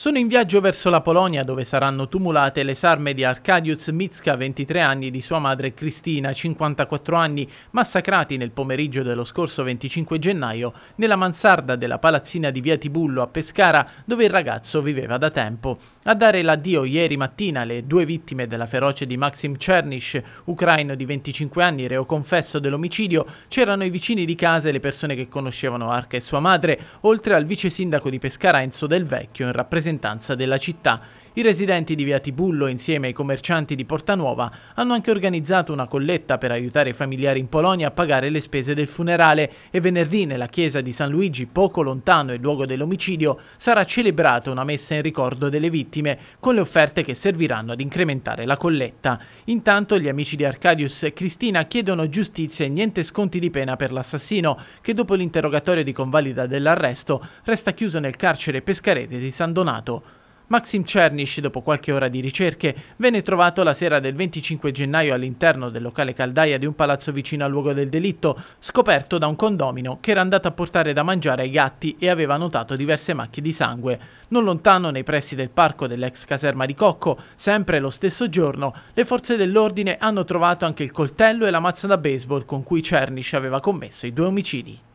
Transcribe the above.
Sono in viaggio verso la Polonia dove saranno tumulate le sarme di Arkadiusz Mitska, 23 anni, e di sua madre Cristina, 54 anni, massacrati nel pomeriggio dello scorso 25 gennaio nella mansarda della palazzina di Via Tibullo a Pescara dove il ragazzo viveva da tempo. A dare l'addio ieri mattina le due vittime della feroce di Maxim Cernish, ucraino di 25 anni, reo confesso dell'omicidio, c'erano i vicini di casa e le persone che conoscevano Arca e sua madre, oltre al vice sindaco di Pescara Enzo Del Vecchio in rappresentanza rappresentanza della città i residenti di Via Tibullo, insieme ai commercianti di Portanuova, hanno anche organizzato una colletta per aiutare i familiari in Polonia a pagare le spese del funerale e venerdì nella chiesa di San Luigi, poco lontano il luogo dell'omicidio, sarà celebrata una messa in ricordo delle vittime con le offerte che serviranno ad incrementare la colletta. Intanto gli amici di Arcadius e Cristina chiedono giustizia e niente sconti di pena per l'assassino, che dopo l'interrogatorio di convalida dell'arresto resta chiuso nel carcere pescarese di San Donato. Maxim Cernish, dopo qualche ora di ricerche, venne trovato la sera del 25 gennaio all'interno del locale caldaia di un palazzo vicino al luogo del delitto, scoperto da un condomino che era andato a portare da mangiare ai gatti e aveva notato diverse macchie di sangue. Non lontano, nei pressi del parco dell'ex caserma di Cocco, sempre lo stesso giorno, le forze dell'ordine hanno trovato anche il coltello e la mazza da baseball con cui Cernish aveva commesso i due omicidi.